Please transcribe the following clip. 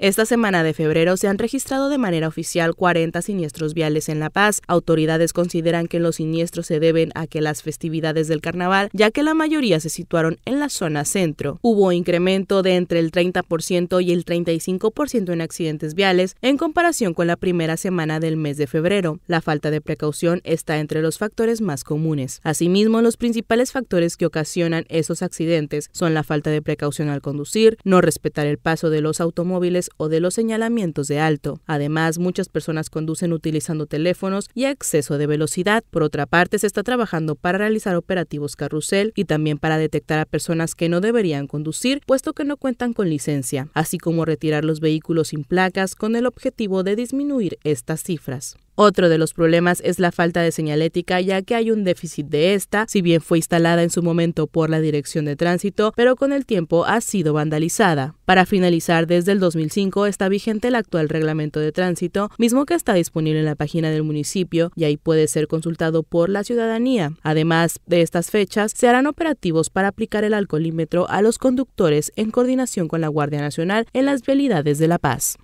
Esta semana de febrero se han registrado de manera oficial 40 siniestros viales en La Paz. Autoridades consideran que los siniestros se deben a que las festividades del carnaval, ya que la mayoría se situaron en la zona centro. Hubo incremento de entre el 30% y el 35% en accidentes viales en comparación con la primera semana del mes de febrero. La falta de precaución está entre los factores más comunes. Asimismo, los principales factores que ocasionan esos accidentes son la falta de precaución al conducir, no respetar el paso de los automóviles o de los señalamientos de alto. Además, muchas personas conducen utilizando teléfonos y exceso de velocidad. Por otra parte, se está trabajando para realizar operativos carrusel y también para detectar a personas que no deberían conducir, puesto que no cuentan con licencia, así como retirar los vehículos sin placas con el objetivo de disminuir estas cifras. Otro de los problemas es la falta de señalética, ya que hay un déficit de esta, si bien fue instalada en su momento por la Dirección de Tránsito, pero con el tiempo ha sido vandalizada. Para finalizar, desde el 2005 está vigente el actual reglamento de tránsito, mismo que está disponible en la página del municipio y ahí puede ser consultado por la ciudadanía. Además de estas fechas, se harán operativos para aplicar el alcoholímetro a los conductores en coordinación con la Guardia Nacional en las vialidades de La Paz.